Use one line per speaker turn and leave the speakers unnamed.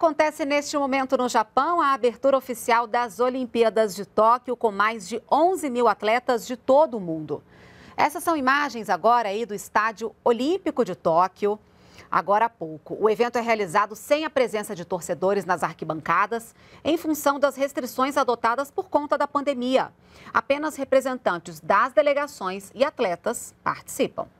Acontece neste momento no Japão a abertura oficial das Olimpíadas de Tóquio, com mais de 11 mil atletas de todo o mundo. Essas são imagens agora aí do Estádio Olímpico de Tóquio, agora há pouco. O evento é realizado sem a presença de torcedores nas arquibancadas, em função das restrições adotadas por conta da pandemia. Apenas representantes das delegações e atletas participam.